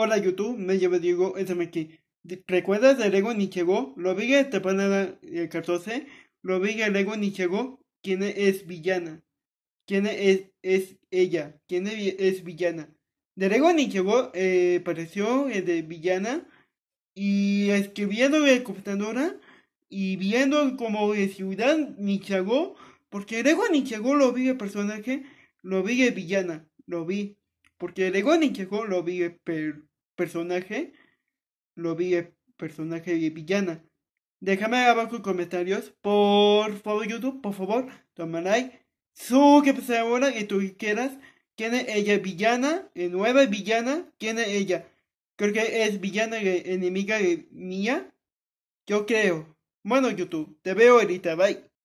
Hola YouTube, me llamo Diego SMK ¿Recuerdas de Lego Nichego? te Tapanada el 14. Lo eh, en Lego Nichego, ¿Quién es villana. ¿Quién es, es ella? ¿Quién es villana? De Lego Nichego eh, apareció eh, de villana y escribiendo en computadora y viendo como ciudad Nichego, porque Lego Nichego lo vi el personaje, lo vi villana, lo vi. Porque el y Quijón lo vi eh, personaje, lo vi eh, personaje villana. Déjame abajo comentarios, por favor YouTube, por favor, toma like, suscríbete ahora y tú quieras. ¿Quién es ella? ¿Villana? Eh, ¿Nueva villana? ¿Quién es ella? Creo que es villana enemiga mía. Yo creo. Bueno, YouTube, te veo ahorita, bye.